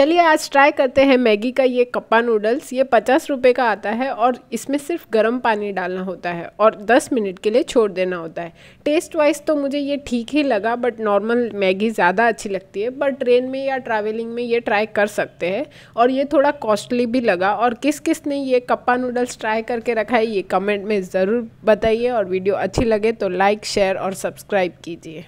चलिए आज ट्राई करते हैं मैगी का ये कप्पा नूडल्स ये पचास रुपये का आता है और इसमें सिर्फ गर्म पानी डालना होता है और दस मिनट के लिए छोड़ देना होता है टेस्ट वाइज तो मुझे ये ठीक ही लगा बट नॉर्मल मैगी ज़्यादा अच्छी लगती है बट ट्रेन में या ट्रैवलिंग में ये ट्राई कर सकते हैं और ये थोड़ा कॉस्टली भी लगा और किस किस ने ये कप्पा नूडल्स ट्राई करके रखा है ये कमेंट में ज़रूर बताइए और वीडियो अच्छी लगे तो लाइक शेयर और सब्सक्राइब कीजिए